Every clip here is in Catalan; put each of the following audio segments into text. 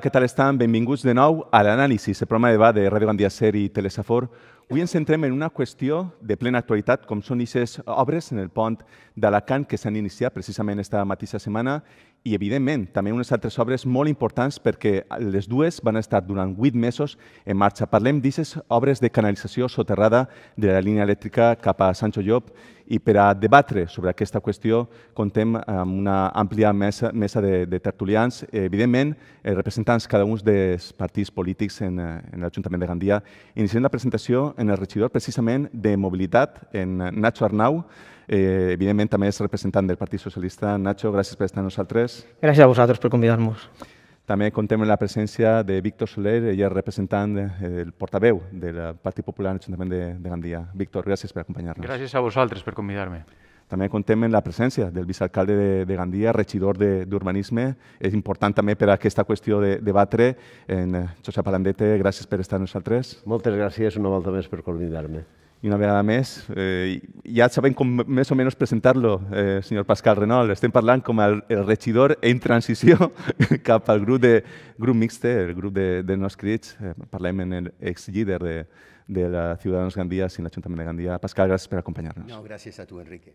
què tal estan? Benvinguts de nou a l'anàlisi, el programa de debat de Ràdio Gandia Ser i Telesafor. Avui ens centrem en una qüestió de plena actualitat, com són aquestes obres en el pont d'Alacant que s'han iniciat precisament esta mateixa setmana i, evidentment, també unes altres obres molt importants perquè les dues van estar durant vuit mesos en marxa. Parlem d'aquestes obres de canalització soterrada de la línia elèctrica cap a Sancho Llop i per a debatre sobre aquesta qüestió contem amb una àmplia mesa, mesa de, de tertulians, evidentment eh, representants cada un dels partits polítics en, eh, en l'Ajuntament de Gandia. Iniciem la presentació en el regidor precisament de Mobilitat, en Nacho Arnau, Eh, evidentment, també és representant del Partit Socialista. Nacho, gràcies per estar amb nosaltres. Gràcies a vosaltres per convidar-nos. També contem amb la presència de Víctor Soler, ell és representant, eh, el portaveu del Partit Popular en l'Ajuntament de, de Gandia. Víctor, gràcies per acompanyar-nos. Gràcies a vosaltres per convidar-me. També contem en la presència del vicealcalde de, de Gandia, regidor d'Urbanisme. És important també per a aquesta qüestió de debatre. En Josep eh, Palandete, gràcies per estar amb nosaltres. Moltes gràcies una volta més per convidar-me i una vegada més, eh, ja sabem com més o menys presentar-lo, eh, senyor Pascal Renol. Estem parlant com el, el regidor en transició cap al grup, de, grup mixte, el grup de, de No Escrits. Eh, parlem en l'ex-líder de, de la Ciutadans Gandia, sin l'Ajuntament de Gandia. Pascal, gràcies per acompanyar-nos. No, gràcies a tu, Enrique.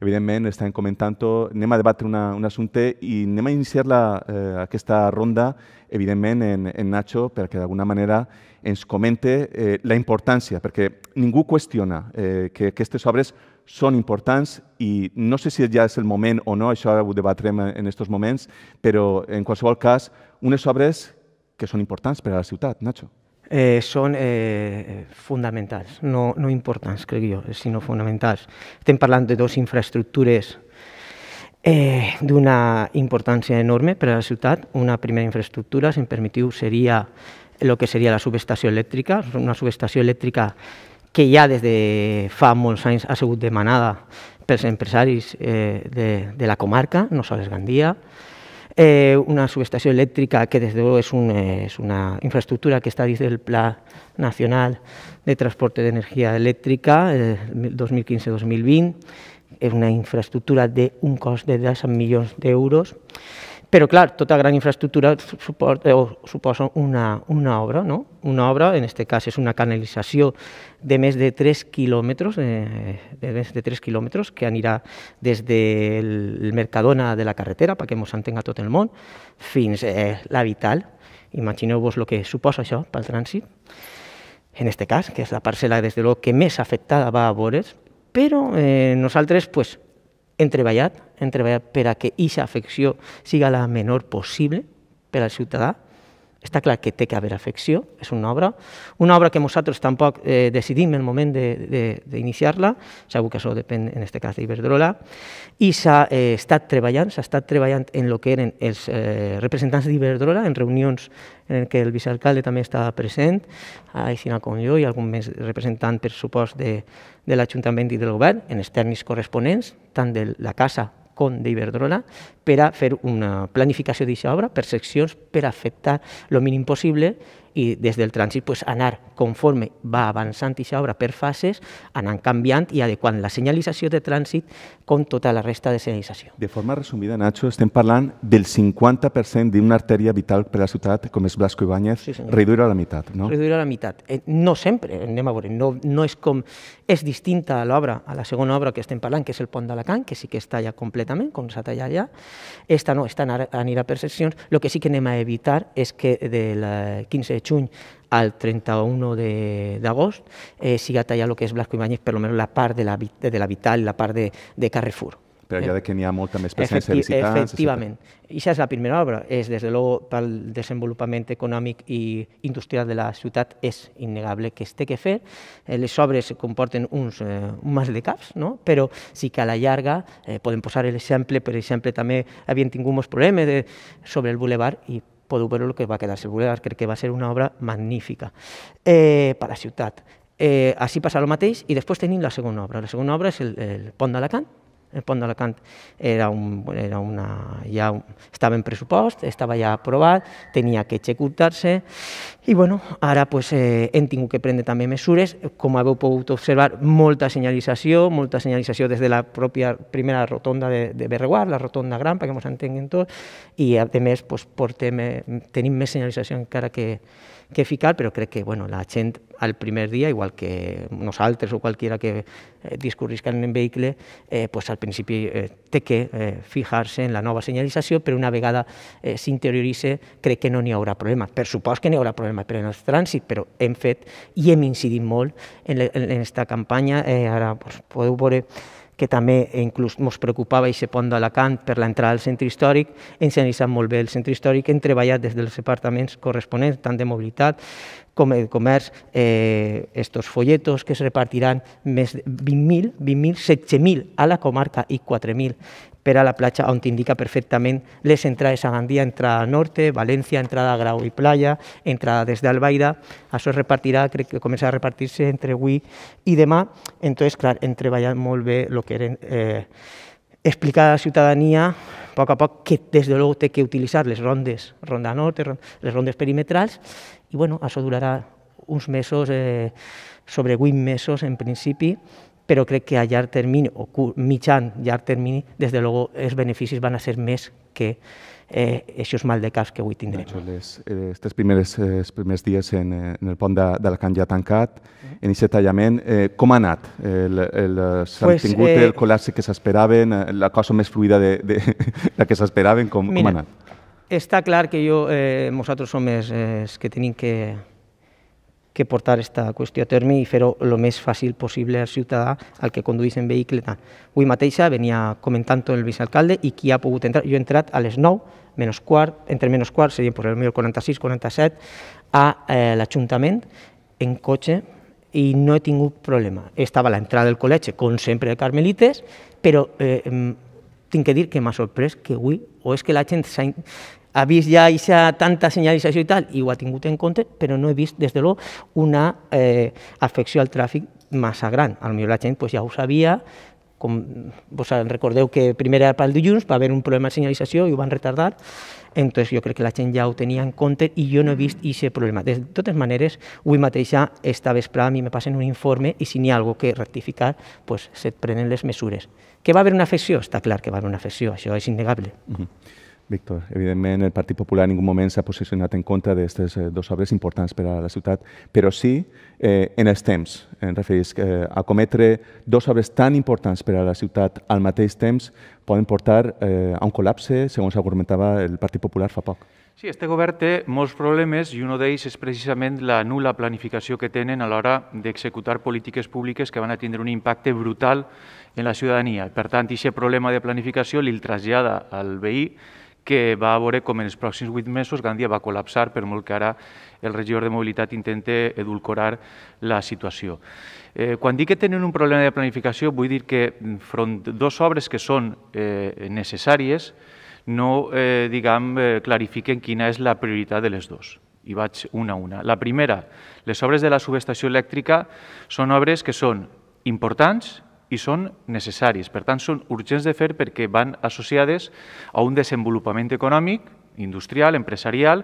Evidentment, estem comentant, anem a debatre una, un assumpte i anem a iniciar la, eh, aquesta ronda, evidentment, en, en Nacho, perquè d'alguna manera ens comente eh, la importància, perquè ningú qüestiona eh, que aquestes obres són importants i no sé si ja és el moment o no, això ho debatrem en aquests moments, però en qualsevol cas, unes obres que són importants per a la ciutat, Nacho eh, són eh, fonamentals, no, no importants, crec jo, sinó fonamentals. Estem parlant de dues infraestructures eh, d'una importància enorme per a la ciutat. Una primera infraestructura, si em permetiu, seria el que seria la subestació elèctrica, una subestació elèctrica que ja des de fa molts anys ha sigut demanada pels empresaris eh, de, de la comarca, no sols Gandia, Eh, una subestación eléctrica que desde luego es, eh, una infraestructura que está desde el Plan Nacional de Transporte de Energía Eléctrica 2015-2020, eh, es una infraestructura de un coste de 10 millones de euros Però, clar, tota gran infraestructura suporta, eh, o suposa una, una obra, no? Una obra, en aquest cas, és una canalització de més de 3 quilòmetres, eh, de més de 3 quilòmetres, que anirà des del Mercadona de la carretera, perquè ens entenga tot el món, fins eh, la Vital. Imagineu-vos el que suposa això pel trànsit. En aquest cas, que és la parcel·la, des de lo que més afectada va a Bores, però eh, nosaltres, pues, hem treballat, hem treballat per a que aquesta afecció siga la menor possible per al ciutadà. Està clar que té que haver afecció, és una obra. Una obra que nosaltres tampoc eh, decidim en el moment d'iniciar-la, segur que això depèn, en aquest cas, d'Iberdrola, i s'ha eh, estat treballant, s'ha estat treballant en el que eren els eh, representants d'Iberdrola, en reunions en què el vicealcalde també estava present, així com jo i algun més representant, per supost, de, de l'Ajuntament i del Govern, en els tècnics corresponents, tant de la Casa com d'Iberdrola, per a fer una planificació d'aquesta obra per seccions, per afectar el mínim possible i des del trànsit pues, anar conforme va avançant aquesta obra per fases, anant canviant i adequant la senyalització de trànsit com tota la resta de senyalització. De forma resumida, Nacho, estem parlant del 50% d'una artèria vital per a la ciutat, com és Blasco Ibáñez, sí, reduir a la meitat, no? Reduir a la meitat. Eh, no sempre, anem a veure, no, no és com... És distinta a l'obra, a la segona obra que estem parlant, que és el pont d'Alacant, que sí que està ja completament, com s'ha tallat ja. Esta no, esta anirà per seccions. El que sí que anem a evitar és que del 15 de juny al 31 d'agost eh, siga tallat el que és Blasco Ibáñez, per almenys la part de la, de la Vital, la part de, de Carrefour. Però ja eh, de que n'hi ha molta més presència Efecti visitants... Efectivament. I això és la primera obra. És, des de l'ou, pel desenvolupament econòmic i industrial de la ciutat, és innegable que es té que fer. Eh, les obres comporten uns, eh, un mas de caps, no? però sí que a la llarga eh, podem posar l'exemple, per exemple, també havien tingut molts problemes de, eh, sobre el bulevard i podeu veure el que va quedar circular, crec que va ser una obra magnífica eh, per a la ciutat. Eh, així passa el mateix i després tenim la segona obra. La segona obra és el, el Pont d'Alacant, el pont d'Alacant era un, era una, ja estava en pressupost, estava ja aprovat, tenia que executar-se i bueno, ara pues, eh, hem tingut que prendre també mesures, com heu pogut observar, molta senyalització, molta senyalització des de la pròpia primera rotonda de, de Berreguard, la rotonda gran, perquè ens entenguin tots, i a més pues, portem, eh, tenim més senyalització encara que, que ficar, però crec que bueno, la gent al primer dia, igual que nosaltres o qualquiera que eh, en un vehicle, eh, pues al principi eh, té que eh, fijar-se en la nova senyalització, però una vegada eh, s'interioritza crec que no n'hi haurà problemes. Per supost que n'hi haurà problemes per en el trànsit, però hem fet i hem incidit molt en, en, en esta campanya. Eh, ara pues, podeu veure que també inclús ens preocupava aquest pont d'Alacant per l'entrada al centre històric, ens han analitzat molt bé el centre històric, hem treballat des dels departaments corresponents, tant de mobilitat com de comerç, eh, estos folletos que es repartiran més de 20.000, 20.000, 16.000 a la comarca i 4.000 pero a la aún te indica perfectamente les entrades a Gandía, entrada norte, Valencia, entrada a Grau y Playa, entrada desde Albaida, eso es repartirá, que comienza a repartirse entre wii y demás, entonces, claro, entre vayan molt bé lo que eren eh, explicar a la ciudadanía, poco a poco, que desde luego te hay que utilizar les rondes, ronda norte, les rondes perimetrales y bueno, eso eso unos unos eh, sobre 8 mesos en principio, però crec que a llarg termini, o mitjan llarg termini, des de luego els beneficis van a ser més que eh, aquests mal de cas que avui tindrem. Nacho, les, eh, estes primeres, eh, els primers dies en, eh, en el pont de, la ja tancat, en aquest tallament, eh, com ha anat? S'ha pues, tingut eh, el col·lapse que s'esperaven, eh, la cosa més fluida de, de, la que s'esperaven, com, com ha anat? Està clar que jo, eh, nosaltres som els eh, que tenim que que portar aquesta qüestió a terme i fer-ho el més fàcil possible al ciutadà al que conduís en vehicle. Tant. Avui mateixa venia comentant el vicealcalde i qui ha pogut entrar, jo he entrat a les 9, menys quart, entre menys quart, serien per el 46, 47, a eh, l'Ajuntament en cotxe i no he tingut problema. Estava a l'entrada del col·legi, com sempre, de Carmelites, però eh, tinc que dir que m'ha sorprès que avui o és que la gent s'ha ha vist ja ixa, tanta senyalització i tal, i ho ha tingut en compte, però no he vist, des de l'o, una eh, afecció al tràfic massa gran. A millor la gent pues, ja ho sabia, com vos recordeu que primer era pel dilluns, va haver un problema de senyalització i ho van retardar, entonces jo crec que la gent ja ho tenia en compte i jo no he vist aquest problema. De totes maneres, avui mateix ja esta vesprada a mi me passen un informe i si n'hi ha alguna que rectificar, pues, se't prenen les mesures. Que va haver una afecció? Està clar que va haver una afecció, això és innegable. Uh mhm. -huh. Víctor, evidentment el Partit Popular en ningú moment s'ha posicionat en contra d'aquestes eh, dues obres importants per a la ciutat, però sí eh, en els temps. En referisc eh, a cometre dues obres tan importants per a la ciutat al mateix temps poden portar eh, a un col·lapse, segons argumentava el Partit Popular fa poc. Sí, este govern té molts problemes i un d'ells és precisament la nula planificació que tenen a l'hora d'executar polítiques públiques que van a tindre un impacte brutal en la ciutadania. Per tant, aquest problema de planificació li trasllada al veí que va veure com en els pròxims vuit mesos Gandia va col·lapsar, per molt que ara el regidor de mobilitat intente edulcorar la situació. Eh, quan dic que tenen un problema de planificació, vull dir que mm, front dos obres que són eh, necessàries, no eh, diguem, eh, clarifiquen quina és la prioritat de les dues i vaig una a una. La primera, les obres de la subestació elèctrica són obres que són importants i són necessaris. Per tant, són urgents de fer perquè van associades a un desenvolupament econòmic, industrial, empresarial,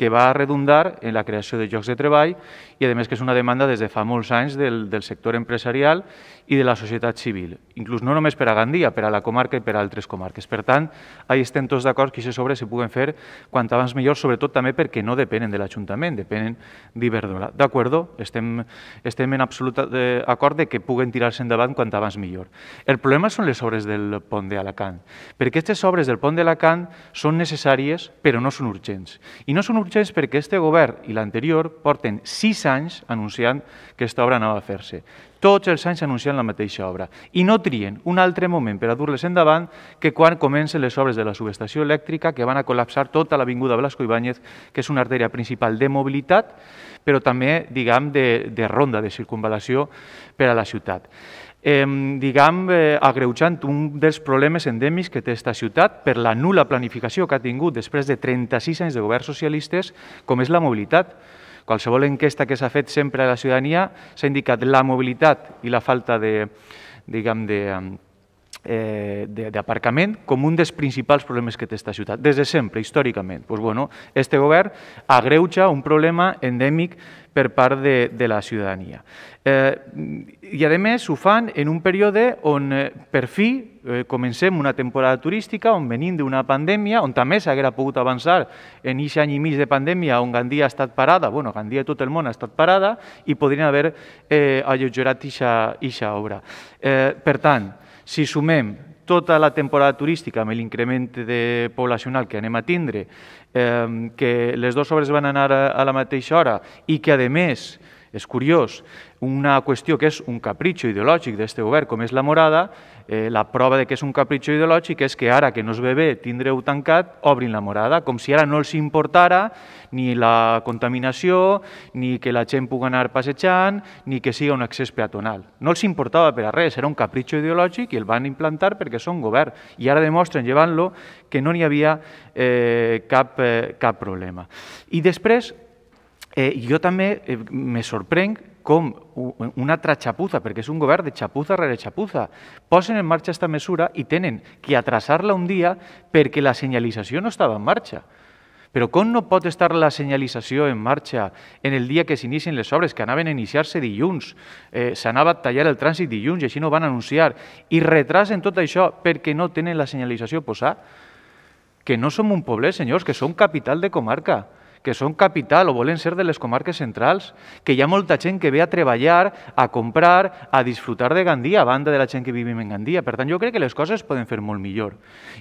que va redundar en la creació de llocs de treball i, a més, que és una demanda des de fa molts anys del, del sector empresarial i de la societat civil, inclús no només per a Gandia, per a la comarca i per a altres comarques. Per tant, ahir estem tots d'acord que aquestes obres se puguen fer quan abans millor, sobretot també perquè no depenen de l'Ajuntament, depenen d'Iberdrola. D'acord? Estem, estem en absolut eh, acord de que puguen tirar-se endavant quan abans millor. El problema són les obres del pont d'Alacant, perquè aquestes obres del pont d'Alacant són necessàries però no són urgents. I no són urgents urgents perquè este govern i l'anterior porten sis anys anunciant que aquesta obra anava a fer-se. Tots els anys anunciant la mateixa obra. I no trien un altre moment per a dur-les endavant que quan comencen les obres de la subestació elèctrica que van a col·lapsar tota l'avinguda Blasco Ibáñez, que és una artèria principal de mobilitat, però també, diguem, de, de ronda, de circunvalació per a la ciutat eh, diguem, eh, agreujant un dels problemes endèmics que té aquesta ciutat per la nula planificació que ha tingut després de 36 anys de governs socialistes, com és la mobilitat. Qualsevol enquesta que s'ha fet sempre a la ciutadania s'ha indicat la mobilitat i la falta de, diguem, de, eh, d'aparcament com un dels principals problemes que té aquesta ciutat, des de sempre, històricament. Pues, bueno, este govern agreuja un problema endèmic per part de, de la ciutadania. Eh, I, a més, ho fan en un període on, eh, per fi, eh, comencem una temporada turística on venim d'una pandèmia, on també s'haguera pogut avançar en aquest any i mig de pandèmia on Gandia ha estat parada, bueno, Gandia i tot el món ha estat parada, i podrien haver eh, allotjorat aquesta obra. Eh, per tant, si sumem tota la temporada turística amb l'increment de poblacional que anem a tindre, eh, que les dues obres van anar a, a la mateixa hora i que, a més, és curiós, una qüestió que és un capritxo ideològic d'este govern, com és la morada, eh, la prova de que és un capritxo ideològic és que ara que no es ve bé tindreu tancat, obrin la morada, com si ara no els importara ni la contaminació, ni que la gent pugui anar passejant, ni que siga un accés peatonal. No els importava per a res, era un capritxo ideològic i el van implantar perquè són govern. I ara demostren, llevant-lo, que no n'hi havia eh, cap, eh, cap problema. I després, Eh, jo també eh, me sorprenc com una altra xapuza, perquè és un govern de xapuza rere xapuza, posen en marxa aquesta mesura i tenen que atrasar-la un dia perquè la senyalització no estava en marxa. Però com no pot estar la senyalització en marxa en el dia que s'inicien les obres, que anaven a iniciar-se dilluns, eh, s'anava a tallar el trànsit dilluns i així no van anunciar, i retrasen tot això perquè no tenen la senyalització posada? Que no som un poble, senyors, que som capital de comarca que són capital o volen ser de les comarques centrals, que hi ha molta gent que ve a treballar, a comprar, a disfrutar de Gandia, a banda de la gent que vivim en Gandia. Per tant, jo crec que les coses poden fer molt millor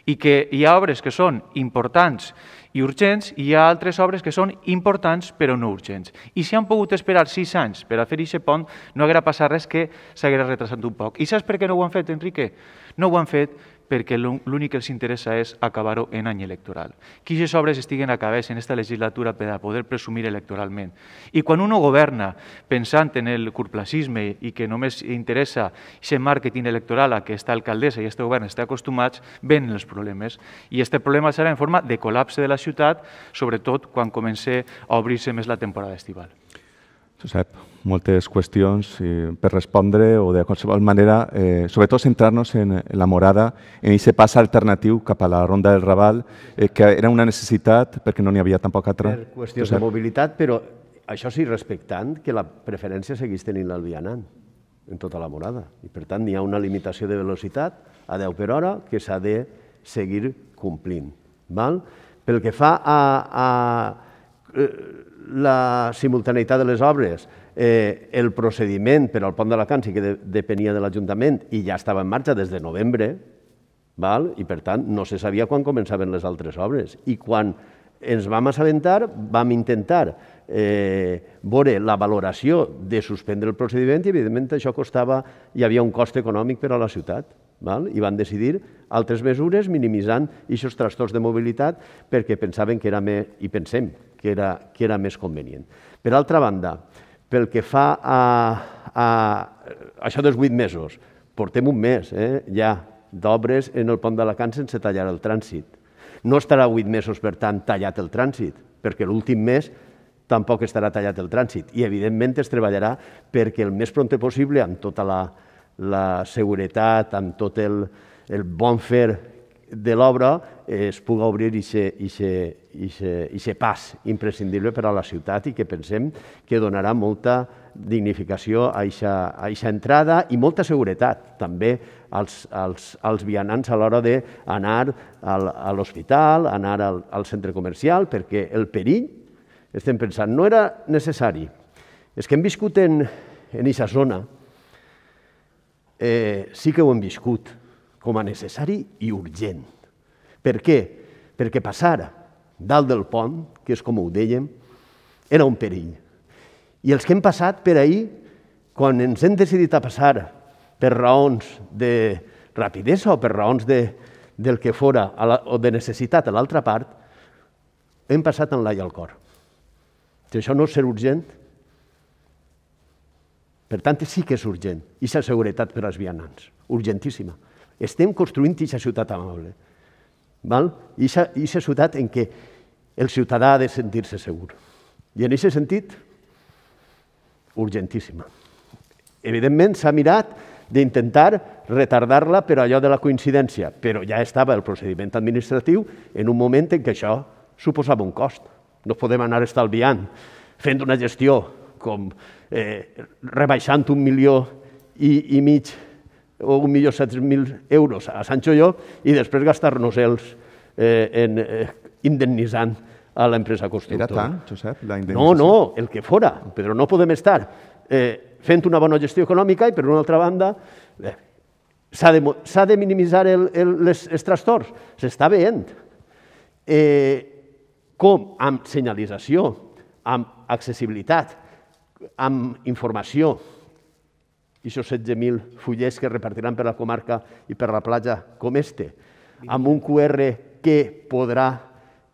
i que hi ha obres que són importants i urgents i hi ha altres obres que són importants però no urgents. I si han pogut esperar sis anys per a fer aquest pont, no haguera passat res que s'haguera retrasat un poc. I saps per què no ho han fet, Enrique? No ho han fet perquè l'únic que els interessa és acabar-ho en any electoral. Quines obres estiguen a acabades en aquesta legislatura per a poder presumir electoralment. I quan uno governa pensant en el curplacisme i que només interessa aquest màrqueting electoral a què està alcaldessa i este govern està acostumats, ven els problemes. I aquest problema serà en forma de col·lapse de la ciutat, sobretot quan comença a obrir-se més la temporada estival. Josep moltes qüestions per respondre o de qualsevol manera, eh, sobretot centrar-nos en la morada, en aquest pas alternatiu cap a la Ronda del Raval, eh, que era una necessitat perquè no n'hi havia tampoc altra. Per qüestions de mobilitat, però això sí, respectant que la preferència seguís tenint l'alvianant en tota la morada. I per tant, hi ha una limitació de velocitat a 10 per hora que s'ha de seguir complint. Val? Pel que fa a, a eh, la simultaneïtat de les obres, eh, el procediment per al pont de d'Alacant sí que de, depenia de l'Ajuntament i ja estava en marxa des de novembre, val? i per tant no se sabia quan començaven les altres obres. I quan ens vam assabentar, vam intentar eh, veure la valoració de suspendre el procediment i, evidentment, això costava, hi havia un cost econòmic per a la ciutat. Val? I van decidir altres mesures minimitzant aquests trastorns de mobilitat perquè pensaven que era més, i pensem que era, que era més convenient. Per altra banda, pel que fa a, a això dels vuit mesos, portem un mes eh, ja d'obres en el pont d'Alacant sense tallar el trànsit. No estarà vuit mesos, per tant, tallat el trànsit, perquè l'últim mes tampoc estarà tallat el trànsit. I, evidentment, es treballarà perquè el més pront possible, amb tota la, la seguretat, amb tot el, el bon fer de l'obra eh, es puga obrir aquest pas imprescindible per a la ciutat i que pensem que donarà molta dignificació a aquesta entrada i molta seguretat també als, als, als vianants a l'hora d'anar a l'hospital, anar al, al centre comercial, perquè el perill, estem pensant, no era necessari. És que hem viscut en aquesta zona, eh, sí que ho hem viscut, com a necessari i urgent. Per què? Perquè passar dalt del pont, que és com ho dèiem, era un perill. I els que hem passat per ahir, quan ens hem decidit a passar per raons de rapidesa o per raons de, del que fora la, o de necessitat a l'altra part, hem passat en l'ai al cor. Si això no és ser urgent, per tant, sí que és urgent. I la seguretat per als vianants, urgentíssima. Estem construint aquesta ciutat amable. Val? Ixa ciutat en què el ciutadà ha de sentir-se segur. I en aquest sentit, urgentíssima. Evidentment, s'ha mirat d'intentar retardar-la per allò de la coincidència, però ja estava el procediment administratiu en un moment en què això suposava un cost. No podem anar estalviant, fent una gestió com eh, rebaixant un milió i, i mig o 1.700.000 euros a Sancho i jo i després gastar-nos els eh, en, eh, indemnitzant a l'empresa constructora. Era tant, Josep, la indemnització? No, no, el que fora, però no podem estar eh, fent una bona gestió econòmica i, per una altra banda, eh, s'ha de, de minimitzar el, el, les, els trastorns. S'està veient. Eh, com? Amb senyalització, amb accessibilitat, amb informació, i aquests 16.000 fullers que repartiran per la comarca i per la platja com este, amb un QR que podrà,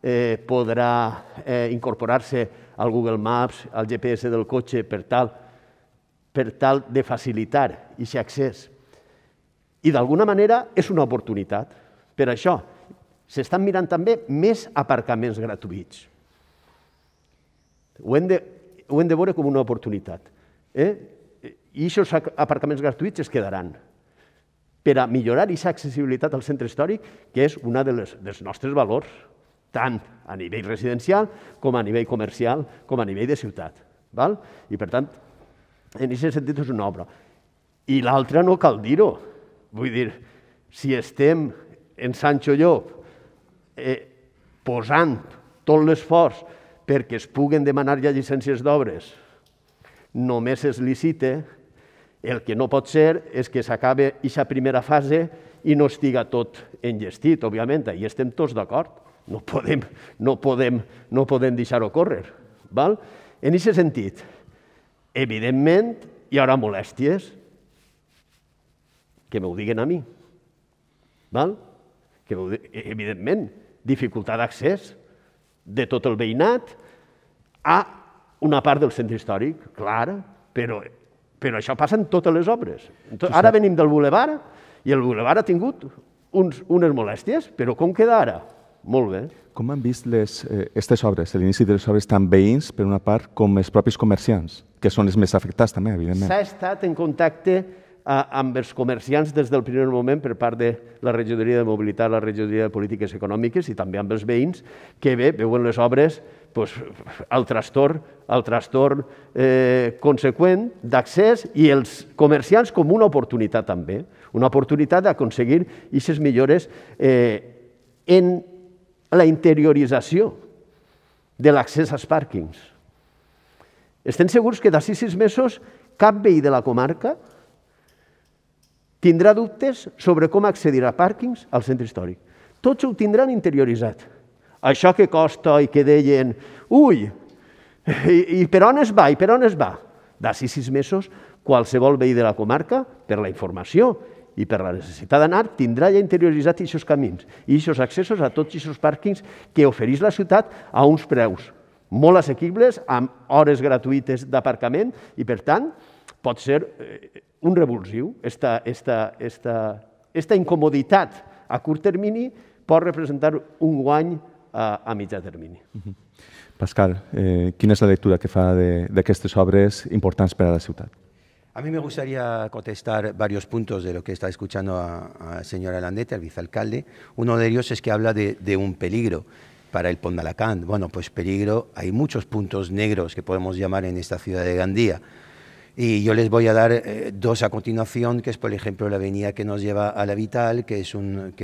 eh, podrà eh, incorporar-se al Google Maps, al GPS del cotxe, per tal, per tal de facilitar aquest accés. I d'alguna manera és una oportunitat. Per això s'estan mirant també més aparcaments gratuïts. Ho hem de, ho hem de veure com una oportunitat. Eh? i aquests aparcaments gratuïts es quedaran per a millorar aquesta accessibilitat al centre històric, que és un dels, dels nostres valors, tant a nivell residencial com a nivell comercial, com a nivell de ciutat. Val? I per tant, en aquest sentit és una obra. I l'altra no cal dir-ho. Vull dir, si estem en Sancho Llop eh, posant tot l'esforç perquè es puguen demanar ja llicències d'obres, només es licita el que no pot ser és que s'acabe aquesta primera fase i no estiga tot enllestit, òbviament, i estem tots d'acord. No podem, no podem, no podem deixar-ho córrer. Val? En aquest sentit, evidentment, hi haurà molèsties que m'ho diguen a mi. Val? Que evidentment, dificultat d'accés de tot el veïnat a una part del centre històric, clar, però però això passa en totes les obres. Ara venim del bulevard i el bulevard ha tingut uns, unes molèsties, però com queda ara? Molt bé. Com han vist les, eh, obres, l'inici de les obres, tant veïns, per una part, com els propis comerciants, que són els més afectats també, evidentment? S'ha estat en contacte amb els comerciants des del primer moment per part de la regidoria de mobilitat, la regidoria de polítiques econòmiques i també amb els veïns, que bé, veuen les obres doncs, el trastorn, el trastorn eh, conseqüent d'accés i els comerciants com una oportunitat també, una oportunitat d'aconseguir aquestes millores eh, en la interiorització de l'accés als pàrquings. Estem segurs que d'ací sis mesos cap veí de la comarca tindrà dubtes sobre com accedir a pàrquings al centre històric. Tots ho tindran interioritzat. Això que costa i que deien, ui, i, i per on es va, i per on es va? D'ací sis mesos, qualsevol veí de la comarca, per la informació i per la necessitat d'anar, tindrà ja interioritzat aquests camins i aquests accessos a tots aquests pàrquings que ofereix la ciutat a uns preus molt assequibles, amb hores gratuïtes d'aparcament, i per tant, pot ser eh, un revulsiu. Esta, esta, esta, esta incomoditat a curt termini pot representar un guany a, a mitjà termini. Pascal, eh, quina és la lectura que fa d'aquestes obres importants per a la ciutat? A mí me gustaría contestar varios puntos de lo que está escuchando a, a señora Landete, al vicealcalde. Uno de ellos es que habla de, de un peligro para el Pondalacán. Bueno, pues peligro, hay muchos puntos negros que podemos llamar en esta ciudad de Gandía. Y yo les voy a dar eh, dos a continuación, que es por ejemplo la avenida que nos lleva a la Vital, que es un,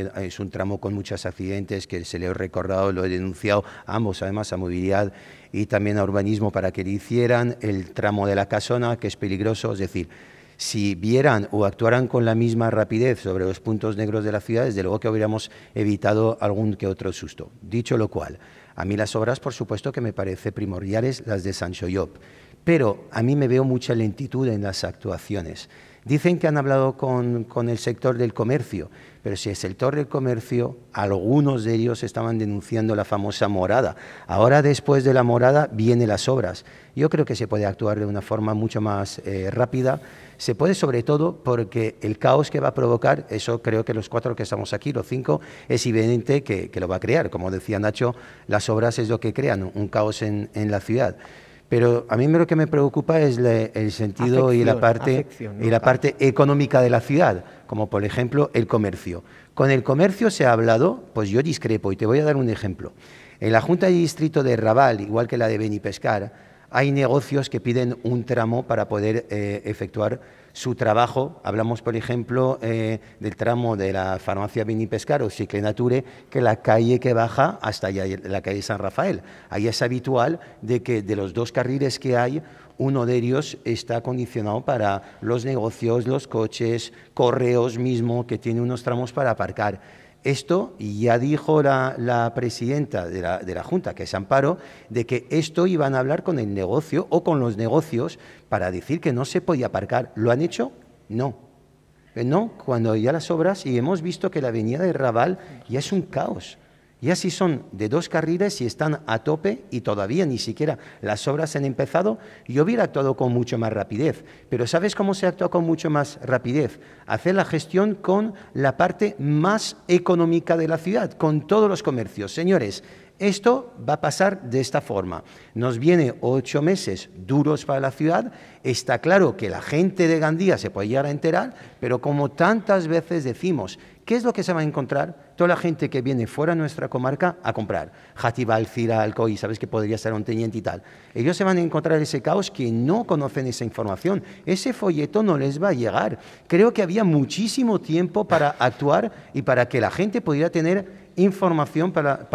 tramo con muchos accidentes, que se le he recordado, lo he denunciado ambos, además a movilidad y también a urbanismo para que le hicieran, el tramo de la casona, que es peligroso, es decir, si vieran o actuaran con la misma rapidez sobre los puntos negros de la ciudad, desde luego que hubiéramos evitado algún que otro susto. Dicho lo cual, a mí las obras, por supuesto, que me parece primordiales, las de Sancho Llop. Pero a mí me veo mucha lentitud en las actuaciones. Dicen que han hablado con, el sector del comercio, pero si el sector del comercio, algunos de ellos estaban denunciando la famosa morada. Ahora, después de la morada, vienen las obras. Yo creo que se puede actuar de una forma mucho más eh, rápida. Se puede, sobre todo, porque el caos que va a provocar, eso creo que los cuatro que estamos aquí, los cinco, es evidente que, lo va a crear. Como decía Nacho, las obras es lo que crean, un caos en la ciudad. Pero a mí lo que me preocupa es el sentido y la, parte, y la ah. parte económica de la ciudad, como por ejemplo el comercio. Con el comercio se ha hablado, pues yo discrepo y te voy a dar un ejemplo. En la Junta de Distrito de Raval, igual que la de Benipescar, hay negocios que piden un tramo para poder eh, efectuar su trabajo. Hablamos, por ejemplo, eh, del tramo de la farmacia Pescar o Ciclenature, Nature, que la calle que baja hasta la calle San Rafael. Ahí es habitual de que de los dos carriles que hay, uno de ellos está condicionado para los negocios, los coches, correos mismo, que tiene unos tramos para aparcar esto, ya dijo la, presidenta de la, de la, Junta, que es Amparo, de que esto iban a hablar con el negocio o con los negocios para decir que no se podía aparcar. ¿Lo han hecho? No. Eh, no, cuando ya las obras, y hemos visto que la avenida de Raval ya es un caos. Y así son de dos carriles y están a tope y todavía ni siquiera las obras han empezado, yo hubiera actuado con mucho más rapidez. Pero ¿sabes cómo se actúa con mucho más rapidez? Hacer la gestión con la parte más económica de la ciudad, con todos los comercios. Señores, esto va a pasar de esta forma. Nos viene ocho meses duros para la ciudad. Está claro que la gente de Gandía se puede llegar a enterar, pero como tantas veces decimos, ¿Qué es lo que se va a encontrar? Toda la gente que viene fuera de nuestra comarca a comprar. Jatibal, Cira, Alcoy, sabes que podría ser un teniente y tal. Ellos se van a encontrar ese caos que no conocen esa información. Ese folleto no les va a llegar. Creo que había muchísimo tiempo para actuar y para que la gente pudiera tener información para,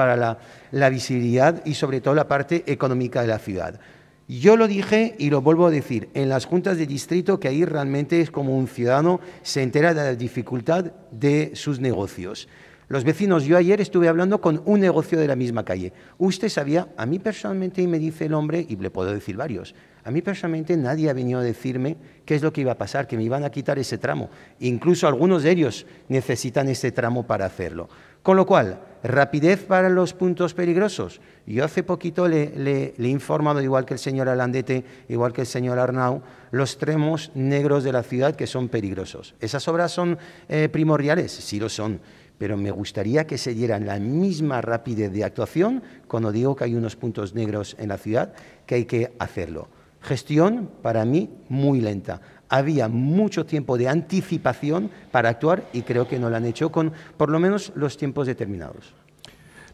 la visibilidad y sobre todo la parte económica de la ciudad. Yo lo dije y lo vuelvo a decir, en las juntas de distrito que ahí realmente es como un ciudadano se entera de la dificultad de sus negocios. Los vecinos, yo ayer estuve hablando con un negocio de la misma calle. Usted sabía, a mí personalmente, y me dice el hombre, y le puedo decir varios, a mí personalmente nadie ha venido a decirme qué es lo que iba a pasar, que me iban a quitar ese tramo. Incluso algunos de ellos necesitan ese tramo para hacerlo. Con lo cual, Rapidez para los puntos peligrosos. Yo hace poquito le, he informado, igual que el señor Alandete, igual que el señor Arnau, los tremos negros de la ciudad que son peligrosos. ¿Esas obras son eh, primordiales? Sí lo son pero me gustaría que se dieran la misma rapidez de actuación cuando digo que hay unos puntos negros en la ciudad, que hay que hacerlo. Gestión, para mí, muy lenta. había mucho tiempo de anticipación para actuar y creo que no lo han hecho con por lo menos los tiempos determinados.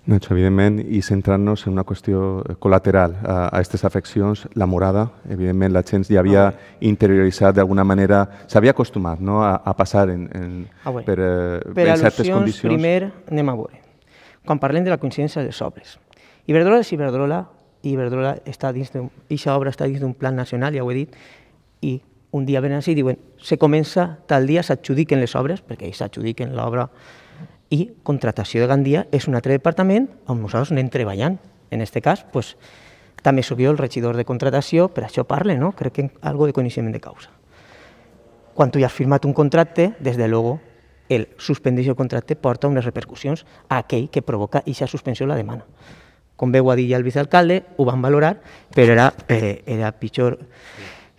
Nacho, evidentment, i centrant-nos en una qüestió col·lateral a a aquestes afeccions, la morada, evidentment la gent ja havia ah, okay. interioritzat d'alguna manera, s'havia acostumat no, a, a passar en, en, ah, per, eh, per en certes condicions. primer anem a veure. Quan parlem de la coincidència de les obres, Iberdrola és Iberdrola, i Iberdrola està dins d'un... Eixa obra està dins d'un plan nacional, ja ho he dit, i un dia venen i diuen se comença tal dia, s'adjudiquen les obres, perquè ells s'adjudiquen l'obra, i contratació de Gandia és un altre departament on nosaltres anem treballant. En aquest cas, pues, també sóc jo el regidor de contratació, per això parle, no? crec que algo de coneixement de causa. Quan tu ja has firmat un contracte, des de logo, el suspendeix el contracte porta unes repercussions a aquell que provoca i aquesta suspensió la demana. Com veu a dir ja el vicealcalde, ho van valorar, però era, eh, era pitjor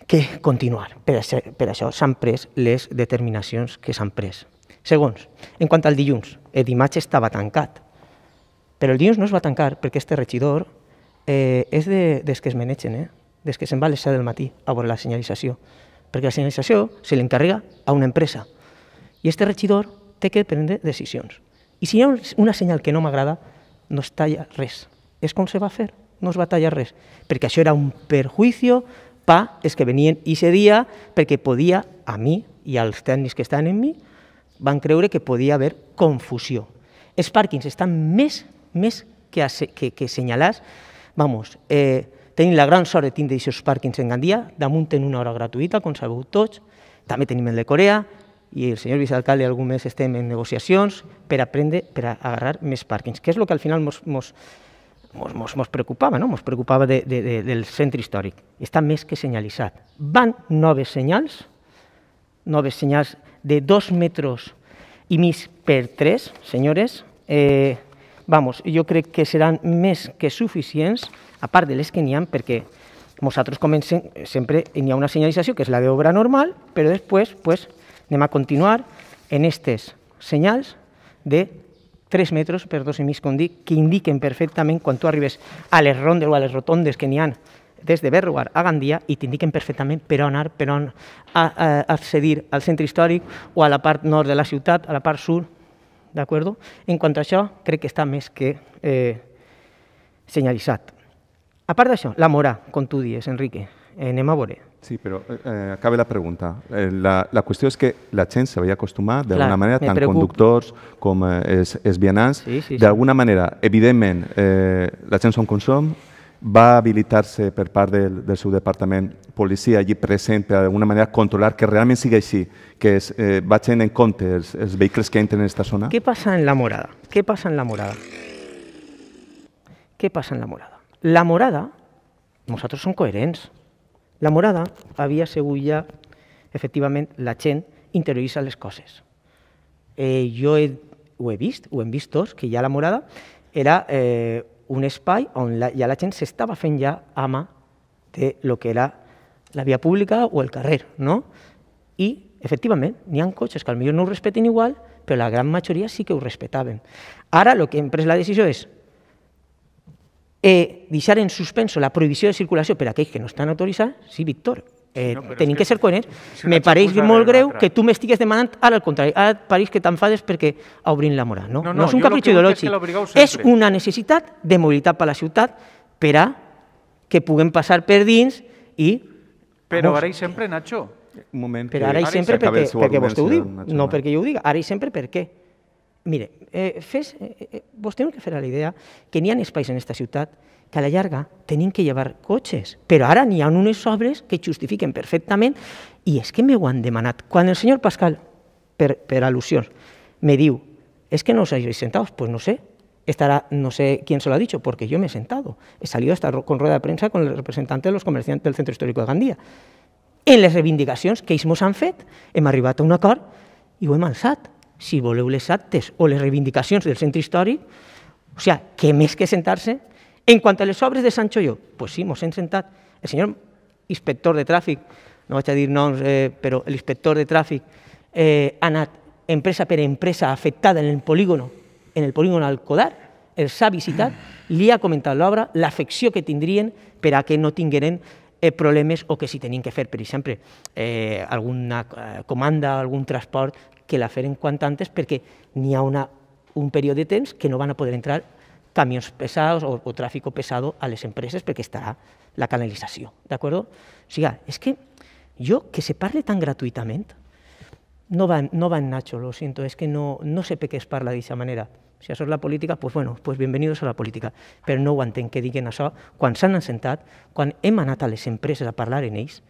que continuar. Per això, per això s'han pres les determinacions que s'han pres. Segons, en quant al dilluns, el dimarts estava tancat, però el dilluns no es va tancar perquè este regidor eh, és de, des que es menegen, eh? des que se'n va a les 7 del matí a veure la senyalització, perquè la senyalització se l'encarrega a una empresa i este regidor té que prendre decisions. I si hi ha una senyal que no m'agrada, no es talla res. És com se va fer, no es va tallar res, perquè això era un perjuicio pa és que venien ese dia perquè podia, a mi i als tècnics que estan en mi, van creure que podia haver confusió. Els pàrquings estan més, més que, que, que senyalats. Vamos, eh, tenim la gran sort de tindre aquests pàrquings en Gandia, damunt en una hora gratuïta, com sabeu tots, també tenim el de Corea, i el senyor vicealcalde algun mes estem en negociacions per aprendre, per agarrar més pàrquings, que és el que al final mos, mos, Nos preocupaba, no? Nos preocupaba del centro històric. Está mes que senyalitzat. Van nueve senyals, nueve senyals de dos metros y mis per tres, señores. Eh, vamos, yo creo que serán mes que suficients, a part de les que n'hi ha, perquè nosaltres comencem, sempre una señalización, que es la de obra normal, pero después, pues, anem a continuar en estas senyals de 3 metres per 2 i mig, com dic, que indiquen perfectament quan tu arribes a les rondes o a les rotondes que n'hi han des de Berruar a Gandia i t'indiquen perfectament per on anar, per on a, a, accedir al centre històric o a la part nord de la ciutat, a la part sud, d'acord? En quant a això, crec que està més que eh, senyalitzat. A part d'això, la mora, com tu dius, Enrique, eh, anem a veure. Sí, però eh, acaba eh, la pregunta. Eh, la, la qüestió és que la gent s'havia acostumat d'alguna manera, tant preocup... conductors com eh, es, es vianants. Sí, sí, sí. D'alguna manera, evidentment, eh, la gent són com som, va habilitar-se per part del, del seu departament policia allí present per d'alguna manera controlar que realment sigui així, que es, eh, vagin en compte els, els vehicles que entren en aquesta zona? Què passa en la morada? Què passa en la morada? Què passa en la morada? La morada, nosaltres som coherents, la morada havia sigut ja, efectivament, la gent interioritza les coses. Eh, jo he, ho he vist, ho hem vist tots, que ja la morada era eh, un espai on la, ja la gent s'estava fent ja ama de lo que era la via pública o el carrer, no? I, efectivament, n'hi ha cotxes que potser no ho respeten igual, però la gran majoria sí que ho respetaven. Ara el que hem pres la decisió és eh, deixar en suspenso la prohibició de circulació per a aquells que no estan autoritzats, sí, Víctor, eh, no, tenim que, que ser coherents. Si me pareix molt greu que tu m'estigues demanant ara al contrari, ara pareix que t'enfades perquè obrin la moral. No, no, no, no és un capritxo ideològic, és una necessitat de mobilitat per a la ciutat per a que puguem passar per dins i... Però ara i sempre, Nacho. Un moment. Però ara i sempre perquè, perquè vostè ho diu, no perquè jo ho diga, ara i sempre per què? Mire, eh, fes, eh, eh, eh vos teniu que fer la idea que n'hi ha espais en aquesta ciutat que a la llarga tenim que llevar cotxes, però ara n'hi ha unes obres que justifiquen perfectament i és que m'ho han demanat. Quan el senyor Pascal, per, per al·lusions, me diu, és es que no us sentat, doncs pues no sé, estarà, no sé qui se l'ha ha perquè jo m'he me he salit He estar con rueda de premsa con el representant dels comerciants del Centre Històric de Gandia. En les reivindicacions que ells mos han fet, hem arribat a un acord i ho hem alçat si voleu, les actes o les reivindicacions del centre històric, o sigui, que més que sentar-se, en quant a les obres de Sancho Jo, pues sí, mos hem sentat. El senyor inspector de tràfic, no vaig a dir noms, eh, però l'inspector de tràfic eh, ha anat empresa per empresa afectada en el polígono, en el polígon Alcodar, els ha visitat, li ha comentat l'obra, l'afecció que tindrien per a que no tingueren eh, problemes o que si tenien que fer, per exemple, eh, alguna eh, comanda, algun transport que la feren quant antes perquè n'hi ha una, un període de temps que no van a poder entrar camions pesats o, o tràfic pesat a les empreses perquè estarà la canalització, d'acord? O sigui, és que jo, que se parle tan gratuïtament, no va, no va en Nacho, lo siento, es que no, no sé per què es parla d'aquesta manera. Si això és la política, pues bueno, pues bienvenidos a la política. Però no ho entenc que diguen això quan s'han assentat, quan hem anat a les empreses a parlar en ells,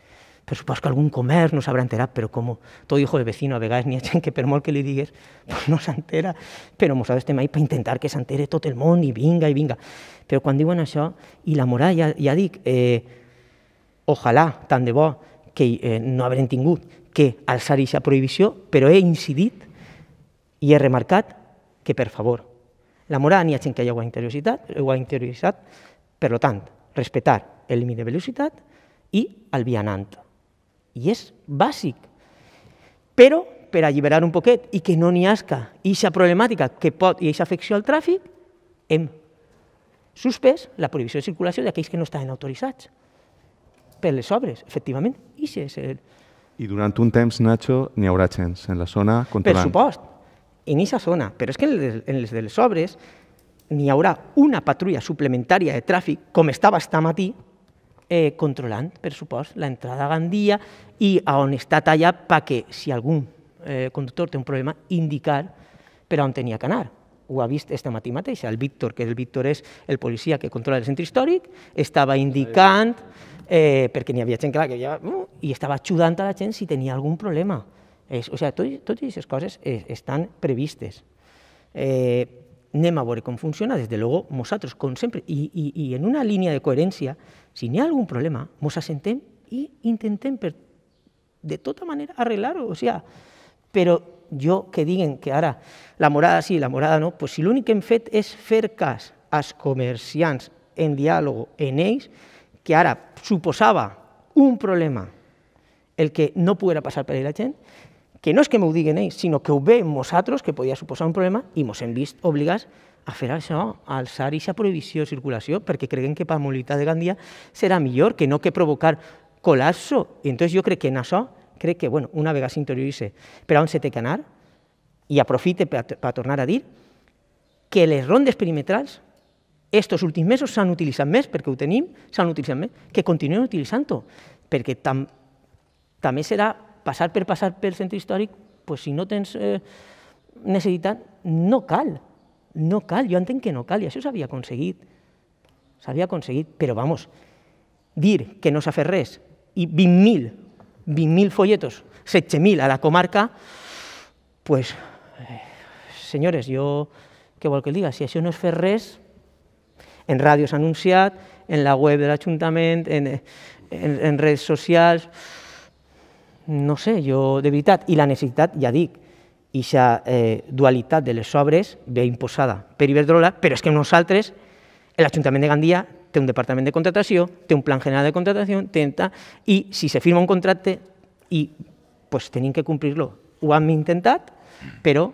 per supòs que algun comerç no s'haurà enterat, però com tot hijo de vecino, a vegades n'hi ha gent que per molt que li digues pues no s'entera, però nosaltres estem ahí per intentar que s'entere tot el món i vinga i vinga. Però quan diuen això, i la moral, ja, ja dic, eh, ojalà, tant de bo, que eh, no haurem tingut que alçar aquesta prohibició, però he incidit i he remarcat que, per favor, la moral n'hi ha gent que ja ho ha interioritzat, ho ha interioritzat per tant, respetar el límit de velocitat i el vianant. I és bàsic. Però per alliberar un poquet i que no n'hi hasca aquesta problemàtica que pot i aquesta afecció al tràfic, hem suspès la prohibició de circulació d'aquells que no estaven autoritzats per les obres, efectivament. I, si és el... I durant un temps, Nacho, n'hi haurà gens en la zona controlant. Per supost, en aquesta zona. Però és que en les, en les de les obres n'hi haurà una patrulla suplementària de tràfic, com estava esta matí, eh, controlant, per supost, l'entrada a Gandia i a on està tallat perquè si algun eh, conductor té un problema, indicar per on tenia que anar. Ho ha vist aquesta matí mateix, el Víctor, que el Víctor és el policia que controla el centre històric, estava indicant, eh, perquè n'hi havia gent clar, que ja, uh, i estava ajudant a la gent si tenia algun problema. És, o sigui, tot, totes aquestes coses estan previstes. Eh, anem a veure com funciona, des de logo, nosaltres, com sempre, i, i, i en una línia de coherència, si n'hi ha algun problema, ens assentem i intentem per, de tota manera arreglar-ho. O sigui, però jo que diguen que ara la morada sí, la morada no, pues, si l'únic que hem fet és fer cas als comerciants en diàleg en ells, que ara suposava un problema el que no poguera passar per la gent, que no és que m'ho diguen ells, sinó que ho veiem nosaltres, que podia suposar un problema, i ens hem vist obligats a fer això, a alçar aquesta prohibició de circulació, perquè creguem que per mobilitat de Gandia serà millor que no que provocar col·lapso. I entonces jo crec que en això, crec que bueno, una vegada s'interioritza per on se té que anar, i aprofite per, per tornar a dir que les rondes perimetrals estos últims mesos s'han utilitzat més, perquè ho tenim, s'han utilitzat més, que continuen utilitzant-ho, perquè tam, també serà passar per passar pel centre històric, pues, si no tens eh, necessitat, no cal. no cal, yo entenc que no cal, i això s'havia aconseguit. S'havia aconseguit, però vamos, dir que no s'ha y vin mil, 20.000, 20.000 folletos, 7.000 a la comarca, pues, eh, señores, yo, qué què vol que diga? Si això no es fer en radios anunciad, en la web del ayuntamiento, en, redes sociales, no sé, yo, de y la necesidad, ja dic, esa eh, dualidad de les sobres ve imposada pero es que unos que el ayuntamiento de Gandía, tiene un departamento de contratación, tiene un plan general de contratación, tenta, y si se firma un contrato, y pues, tienen que cumplirlo. lo han intentado, pero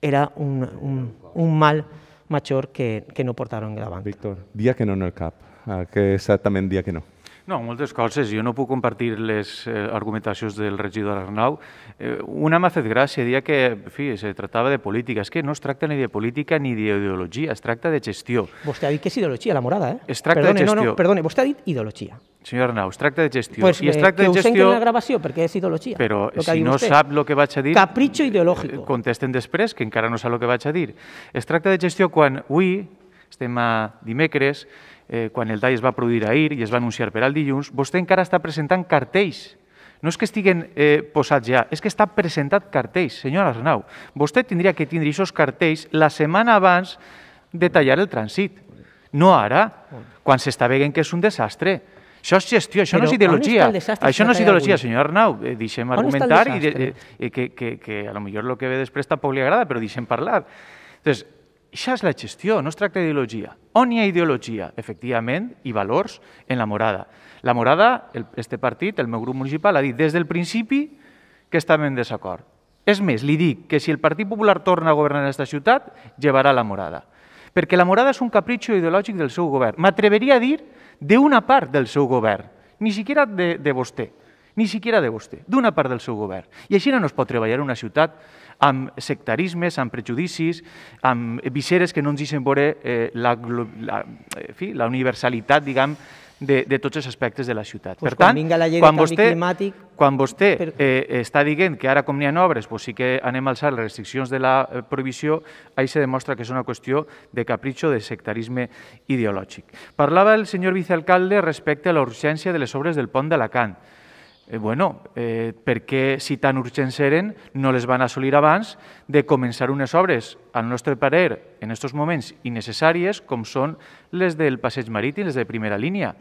era un, un, mal mayor que, que no portaron grabando. Víctor, día que no en el cap, ah, que exactamente día que no. No, moltes coses. Jo no puc compartir les eh, argumentacions del regidor Arnau. Eh, una m'ha fet gràcia, dia que, en fi, se tractava de política. És que no es tracta ni de política ni d'ideologia, es tracta de gestió. Vostè ha dit que és ideologia, la morada, eh? Es tracta perdone, de gestió. No, no, perdone, vostè ha dit ideologia. Senyor Arnau, es tracta de gestió. Pues, I es eh, tracta que de gestió... Que la gravació, perquè és ideologia. Però si no vostè. sap el que vaig a dir... Capritxo ideològic. Eh, contesten després, que encara no sap el que vaig a dir. Es tracta de gestió quan avui, estem a dimecres, eh, quan el tall es va produir ahir i es va anunciar per al dilluns, vostè encara està presentant cartells. No és que estiguen eh, posats ja, és que està presentat cartells, senyora Arnau. Vostè tindria que tindre aquests cartells la setmana abans de tallar el trànsit. No ara, quan s'està veient que és un desastre. Això és gestió, això Però no és ideologia. Això no és ideologia, avui? senyor Arnau. Eh, deixem on argumentar i de, eh, eh, que, que, que a lo millor el que ve després tampoc li agrada, però deixem parlar. Entonces, això és la gestió, no es tracta d'ideologia. On hi ha ideologia? Efectivament, i valors en la morada. La morada, el, este partit, el meu grup municipal, ha dit des del principi que estàvem en desacord. És més, li dic que si el Partit Popular torna a governar aquesta ciutat, llevarà la morada. Perquè la morada és un capritxo ideològic del seu govern. M'atreveria a dir d'una part del seu govern, ni siquiera de, de vostè, ni siquiera de vostè, d'una part del seu govern. I així no es pot treballar una ciutat amb sectarismes, amb prejudicis, amb viseres que no ens deixen veure eh, la, la, en eh, fi, la universalitat, diguem, de, de tots els aspectes de la ciutat. Pues per tant, quan, quan vostè, climàtic... quan vostè eh, està dient que ara com n'hi ha obres pues sí que anem a alçar les restriccions de la eh, prohibició, ahí se demostra que és una qüestió de capritxo, de sectarisme ideològic. Parlava el senyor vicealcalde respecte a l'urgència de les obres del pont d'Alacant. De eh, bueno, eh, per què, si tan urgents eren, no les van assolir abans de començar unes obres, al nostre parer, en aquests moments innecessàries, com són les del passeig marítim, les de primera línia,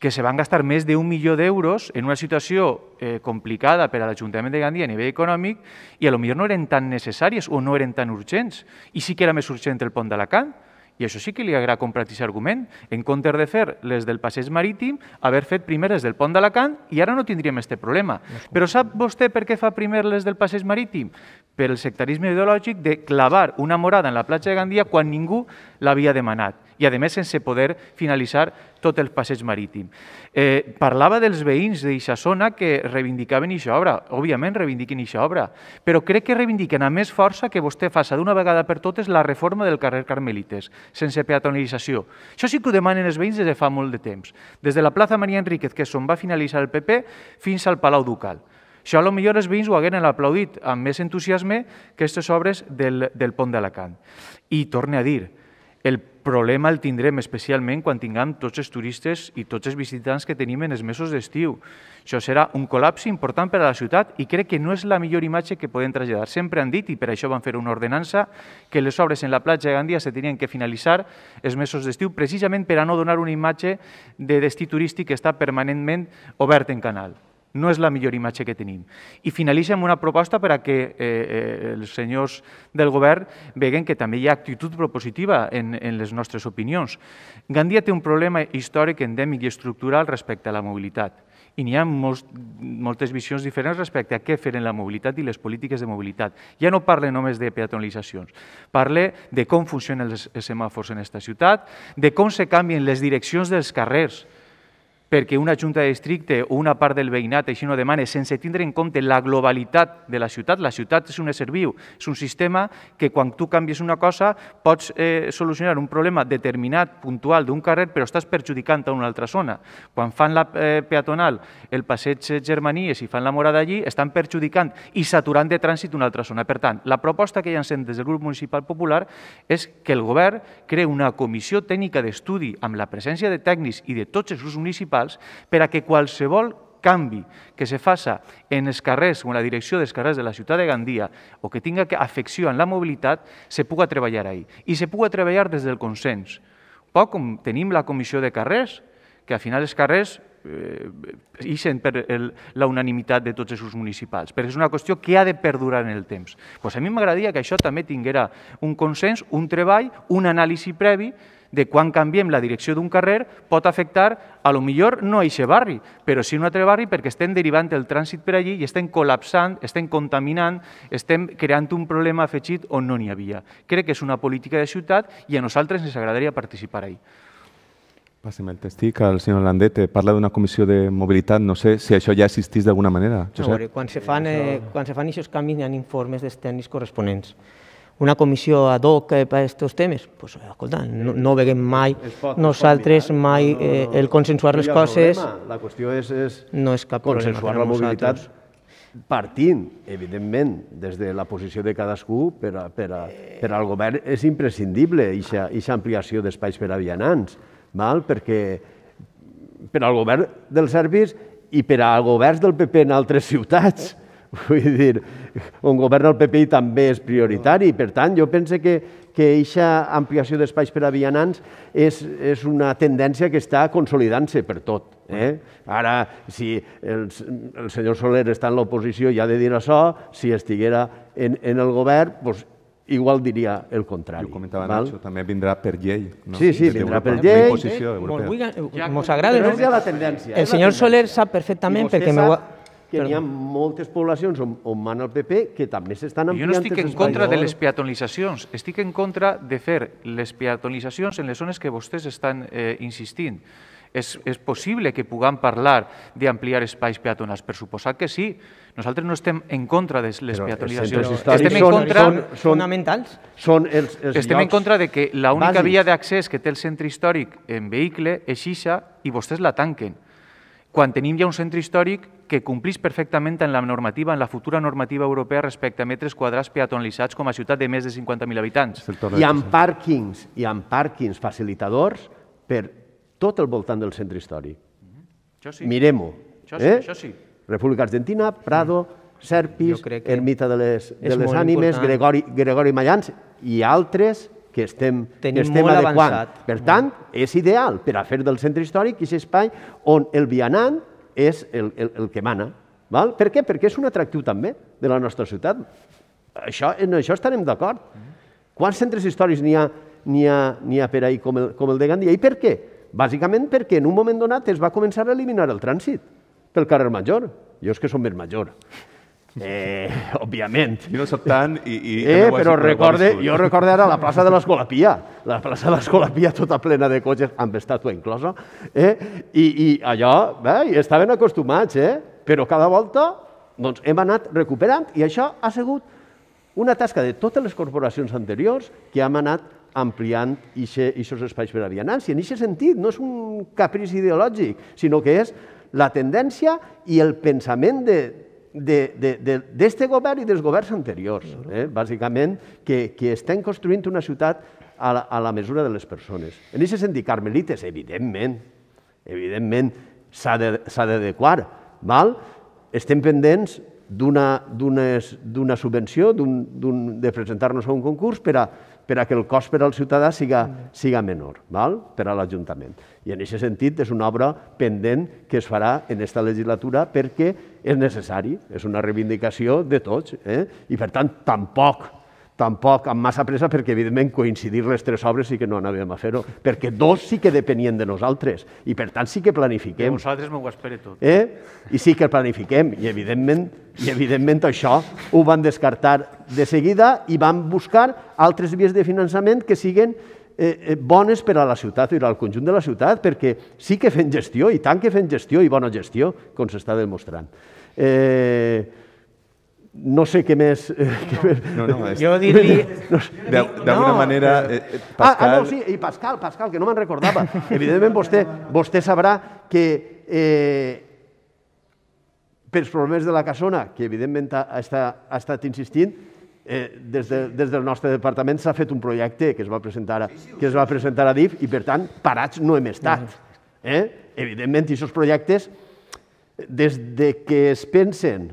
que se van gastar més d'un milió d'euros en una situació eh, complicada per a l'Ajuntament de Gandia a nivell econòmic i a lo millor no eren tan necessàries o no eren tan urgents. I sí que era més urgent el pont d'Alacant, i això sí que li agrada comprar aquest argument. En comptes de fer les del passeig marítim, haver fet primer les del pont d'Alacant i ara no tindríem aquest problema. Però sap vostè per què fa primer les del passeig marítim? Per el sectarisme ideològic de clavar una morada en la platja de Gandia quan ningú l'havia demanat i, a més, sense poder finalitzar tot el passeig marítim. Eh, parlava dels veïns d'eixa zona que reivindicaven eixa obra. Òbviament reivindiquen eixa obra, però crec que reivindiquen amb més força que vostè faça d'una vegada per totes la reforma del carrer Carmelites, sense peatonalització. Això sí que ho demanen els veïns des de fa molt de temps. Des de la plaça Maria Enríquez, que és on va finalitzar el PP, fins al Palau Ducal. Això a millor els veïns ho hagueren aplaudit amb més entusiasme que aquestes obres del, del pont d'Alacant. I torne a dir, el problema el tindrem especialment quan tinguem tots els turistes i tots els visitants que tenim en els mesos d'estiu. Això serà un col·lapse important per a la ciutat i crec que no és la millor imatge que podem traslladar. Sempre han dit, i per això van fer una ordenança, que les obres en la platja de Gandia se tenien que finalitzar els mesos d'estiu precisament per a no donar una imatge de destí turístic que està permanentment obert en canal. No és la millor imatge que tenim. I finalitzem amb una proposta per a que eh, eh, els senyors del govern veguen que també hi ha actitud propositiva en, en les nostres opinions. Gandia té un problema històric, endèmic i estructural respecte a la mobilitat. I n'hi ha molts, moltes visions diferents respecte a què fer en la mobilitat i les polítiques de mobilitat. Ja no parle només de peatonalitzacions, parle de com funcionen els semàfors en aquesta ciutat, de com se canvien les direccions dels carrers, perquè una junta de districte o una part del veïnat així no demana, sense tindre en compte la globalitat de la ciutat. La ciutat és un ésser viu, és un sistema que quan tu canvies una cosa pots eh, solucionar un problema determinat, puntual d'un carrer, però estàs perjudicant a una altra zona. Quan fan la eh, peatonal el passeig Germanies i fan la morada allí, estan perjudicant i saturant de trànsit una altra zona. Per tant, la proposta que llancem des del grup municipal popular és que el govern crea una comissió tècnica d'estudi amb la presència de tècnics i de tots els grups municipals municipals per a que qualsevol canvi que se faça en els carrers o en la direcció dels carrers de la ciutat de Gandia o que tinga afecció en la mobilitat, se puga treballar ahí. I se puga treballar des del consens. Poc com tenim la comissió de carrers, que al final els carrers Eh, ixen per el, la unanimitat de tots els seus municipals, perquè és una qüestió que ha de perdurar en el temps. Pues a mi m'agradaria que això també tinguera un consens, un treball, un anàlisi previ de quan canviem la direcció d'un carrer pot afectar, a lo millor no a aquest barri, però sí a un altre barri perquè estem derivant el trànsit per allí i estem col·lapsant, estem contaminant, estem creant un problema afegit on no n'hi havia. Crec que és una política de ciutat i a nosaltres ens agradaria participar ahí. Passem el testí, que el senyor Landete parla d'una comissió de mobilitat, no sé si això ja existís d'alguna manera. Josep? veure, quan eh, se fan, eh, quan se fan aquests canvis hi ha informes dels tècnics corresponents. Una comissió ad hoc eh, per a aquests temes? Pues, eh, escolta, no, no veguem mai, pot, nosaltres pot mai eh, el consensuar les coses... La qüestió és, és no és cap consensuar la mobilitat partint, evidentment, des de la posició de cadascú, per, a, per, a, per al govern és imprescindible aquesta ampliació d'espais per a vianants mal? perquè per al govern dels serbis i per al govern del PP en altres ciutats. Vull dir, on governa el PP també és prioritari. Per tant, jo pense que que eixa ampliació d'espais per a vianants és, és una tendència que està consolidant-se per tot. Eh? Ara, si el, el senyor Soler està en l'oposició i ha de dir això, si estiguera en, en el govern, doncs igual diria el contrari. Ho comentava val? Nacho, també vindrà per llei. No? Sí, sí, vindrà per llei. Ens europea. agrada, no? la tendència. El senyor Soler sap perfectament perquè Sap... m'ho que n'hi ha moltes poblacions on, on mana el PP que també s'estan ampliant... Jo no estic en contra de les peatonalitzacions, estic en contra de fer les peatonalitzacions en les zones que vostès estan eh, insistint. És, és possible que puguem parlar d'ampliar espais peatonals? Per suposat que sí. Nosaltres no estem en contra de les peatonalitzacions. Estem en contra... Són, són, fonamentals? Són els, els estem llocs en contra de que l'única via d'accés que té el centre històric en vehicle és ixa i vostès la tanquen. Quan tenim ja un centre històric que complís perfectament en la normativa, en la futura normativa europea respecte a metres quadrats peatonalitzats com a ciutat de més de 50.000 habitants. I amb pàrquings, i amb pàrquings facilitadors per tot al voltant del centre històric. Això mm-hmm. sí. Mirem-ho. Això, sí, eh? això sí. República Argentina, Prado, Serpis, Ermita de les, de les Ànimes, Gregori, Gregori Mallans i altres que estem, Tenim que estem adequant. Avançat. Per tant, és ideal per a fer del centre històric aquest espai on el vianant és el, el, el que mana. Val? Per què? Perquè és un atractiu també de la nostra ciutat. Això, en això estarem d'acord. Mm-hmm. Quants centres històrics n'hi ha, ha, ha per ahir com el, com el de Gandia? I per què? Bàsicament perquè en un moment donat es va començar a eliminar el trànsit pel carrer Major. Jo és que som més major. Eh, òbviament. Jo no sap tant i... i eh, però recorde, jo recordo ara la plaça de l'Escolapia, la plaça de l'Escolapia tota plena de cotxes, amb estàtua inclosa, eh, i, i allò, eh, i estaven acostumats, eh, però cada volta doncs, hem anat recuperant i això ha sigut una tasca de totes les corporacions anteriors que hem anat ampliant aquests espais per a vianants. I en aquest sentit no és un caprici ideològic, sinó que és la tendència i el pensament de, d'este govern i dels governs anteriors, eh? bàsicament, que, que estem construint una ciutat a la, a la mesura de les persones. En aquest sentit, Carmelites, evidentment, evidentment s'ha d'adequar, val? estem pendents d'una subvenció, d un, d un, de presentar-nos a un concurs per a, per a que el cost per al ciutadà siga, mm. siga menor val? per a l'Ajuntament. I en aquest sentit és una obra pendent que es farà en aquesta legislatura perquè és necessari, és una reivindicació de tots eh? i per tant tampoc tampoc amb massa pressa perquè, evidentment, coincidir les tres obres sí que no anàvem a fer-ho, perquè dos sí que depenien de nosaltres i, per tant, sí que planifiquem. De vosaltres m'ho espere tot. Eh? I sí que planifiquem i, evidentment, i evidentment això ho van descartar de seguida i van buscar altres vies de finançament que siguen eh, eh bones per a la ciutat i al conjunt de la ciutat, perquè sí que fem gestió, i tant que fem gestió i bona gestió, com s'està demostrant. Eh, no sé què més... Eh, no, no, no, és... Jo diria... No, D'alguna no. manera, eh, Pascal... Eh, ah, ah, no, sí, i Pascal, Pascal, que no me'n recordava. Evidentment, vostè, vostè sabrà que eh, pels problemes de la casona, que evidentment ha, ha, ha estat insistint, eh, des, de, des del nostre departament s'ha fet un projecte que es va presentar a, que es va presentar a DIF i, per tant, parats no hem estat. Eh? Evidentment, i aquests projectes, des de que es pensen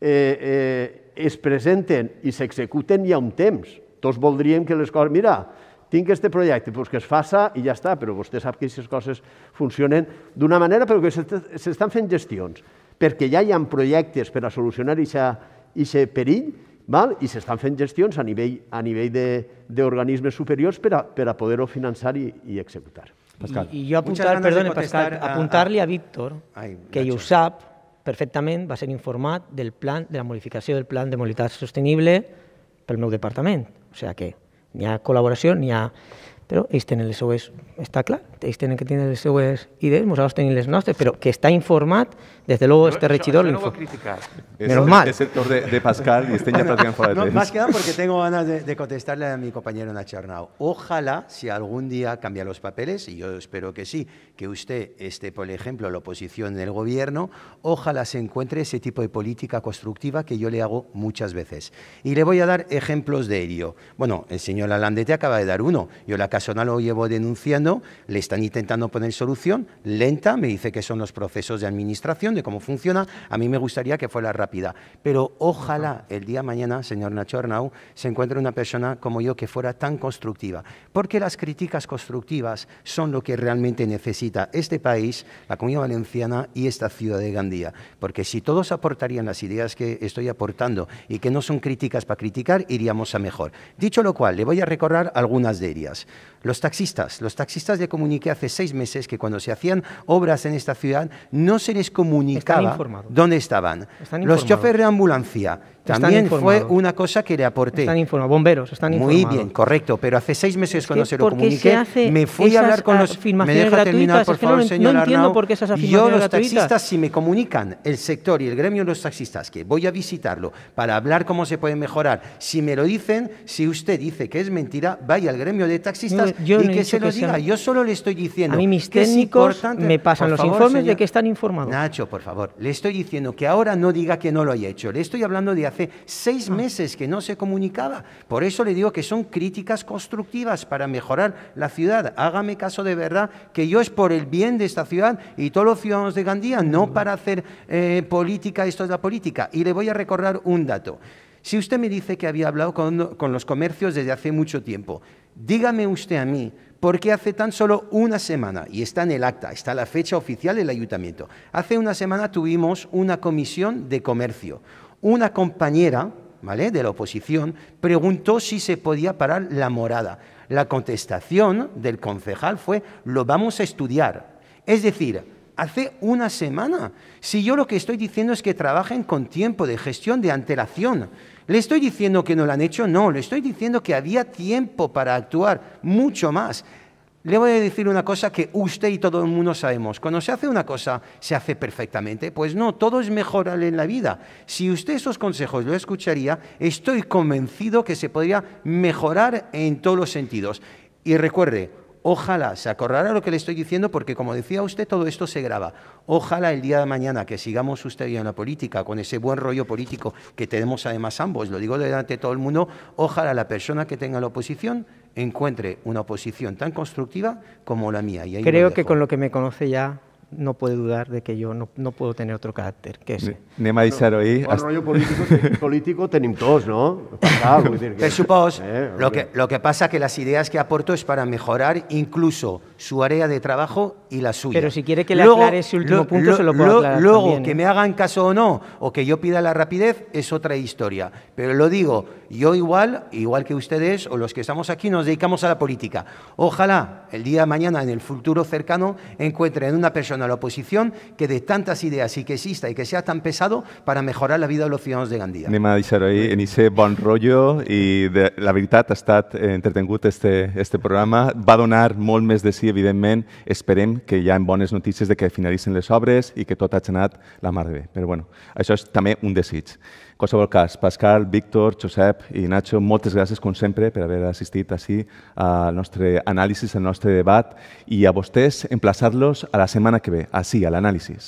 eh, eh, es presenten i s'executen hi ha un temps. Tots voldríem que les coses... Mira, tinc aquest projecte, doncs que es faça i ja està, però vostè sap que aquestes coses funcionen d'una manera, però que s'estan fent gestions, perquè ja hi ha projectes per a solucionar aquest perill val? i s'estan fent gestions a nivell, a nivell d'organismes superiors per a, per a poder-ho finançar i, i executar. Pascal. I, i jo apuntar, perdone, Pascal, a, a... apuntar-li a Víctor, Ai, que hi ho sap, perfectament va ser informat del plan, de la modificació del plan de mobilitat sostenible pel meu departament. O sigui que n'hi ha col·laboració, n'hi ha... Però ells tenen les seues... Està clar, ells tenen que tenir les seues idees, nosaltres tenim les nostres, però que està informat Desde luego, este rechidor yo, criticar. Menos mal. el de, de Pascal y este ya fuera no, Más que nada porque tengo ganas de, contestarle a mi compañero Nacharnao. Ojalá, si algún día cambia los papeles, y yo espero que sí, que usted esté, por ejemplo, la oposición del gobierno, ojalá se encuentre ese tipo de política constructiva que yo le hago muchas veces. Y le voy a dar ejemplos de ello. Bueno, el señor Alandete acaba de dar uno. Yo la casona lo llevo denunciando, le están intentando poner solución, lenta, me dice que son los procesos de administración, cómo funciona, a mí me gustaría que fuera rápida. Pero ojalá el día de mañana, señor Nacho Arnau, se encuentre una persona como yo que fuera tan constructiva. Porque las críticas constructivas son lo que realmente necesita este país, la Comunidad Valenciana y esta ciudad de Gandía. Porque si todos aportarían las ideas que estoy aportando y que no son críticas para criticar, iríamos a mejor. Dicho lo cual, le voy a recordar algunas de ellas. Los taxistas. Los taxistas le comuniqué hace seis meses que cuando se hacían obras en esta ciudad no se les comunicaba comunicaba dónde estaban. los choferes de ambulancia también fue una cosa que le aporté. Están informados, bomberos, están informados. Muy bien, correcto, pero hace seis meses cuando se lo comuniqué, me fui a hablar con los... ¿Me deja terminar, por favor, señor no entiendo por qué esas afirmaciones Yo, los taxistas, si me comunican el sector y el gremio de los taxistas, que voy a visitarlo para hablar cómo se puede mejorar, si me lo dicen, si usted dice que es mentira, vaya al gremio de taxistas y que se lo diga. Yo solo le estoy diciendo... A mí mis técnicos me pasan los informes de que están informados. Nacho, por favor, le estoy diciendo que ahora no diga que no lo haya hecho. Le estoy hablando de Hace Seis ah. meses que no se comunicaba. Por eso le digo que son críticas constructivas para mejorar la ciudad. Hágame caso de verdad que yo es por el bien de esta ciudad y todos los ciudadanos de Gandía, no para hacer eh, política, esto es la política. Y le voy a recordar un dato. Si usted me dice que había hablado con, con, los comercios desde hace mucho tiempo, dígame usted a mí, ¿por qué hace tan solo una semana, y está en el acta, está la fecha oficial del ayuntamiento, hace una semana tuvimos una comisión de comercio, una compañera de la oposición preguntó si se podía parar la morada. La contestación del concejal fue, lo vamos a estudiar. Es decir, hace una semana. Si yo lo que estoy diciendo es que trabajen con tiempo de gestión, de antelación. ¿Le estoy diciendo que no lo han hecho? No, le estoy diciendo que había tiempo para actuar, mucho más. Le voy a decir una cosa que usted y todo el mundo sabemos. Cuando se hace una cosa, se hace perfectamente. Pues no, todo es mejorar en la vida. Si usted esos consejos lo escucharía, estoy convencido que se podría mejorar en todos los sentidos. Y recuerde, ojalá se acordará lo que le estoy diciendo, porque como decía usted, todo esto se graba. Ojalá el día de mañana que sigamos usted y en la política, con ese buen rollo político que tenemos además ambos, lo digo delante de todo el mundo, ojalá la persona que tenga la oposición encuentre una oposición tan constructiva como la mía. Y Creo que con lo que me conoce ya no puede dudar de que yo no, no puedo tener otro carácter que ese. ahí. rollo político, político tenim todos, no? Pasado, decir que... Eh, lo, que, lo que pasa que las ideas que aporto es para mejorar incluso su área de trabajo y la suya. Pero si quiere que le aclare ese último punto, se lo puedo aclarar. Luego, que ¿eh? me hagan caso o no, o que yo pida la rapidez, es otra historia. Pero lo digo, yo igual, igual que ustedes o los que estamos aquí, nos dedicamos a la política. Ojalá el día de mañana, en el futuro cercano, encuentren una persona la oposición que de tantas ideas y que exista y que sea tan pesado para mejorar la vida de los ciudadanos de Gandía. ahí en ese bon rollo y la verdad ha este, este programa. Va a donar molt de evidentment, esperem que hi ha bones notícies de que finalitzen les obres i que tot ha anat la mar de bé. Però bueno, això és també un desig. En qualsevol cas, Pascal, Víctor, Josep i Nacho, moltes gràcies, com sempre, per haver assistit així al nostre anàlisi, al nostre debat i a vostès emplaçar-los a la setmana que ve, així, a l'anàlisi.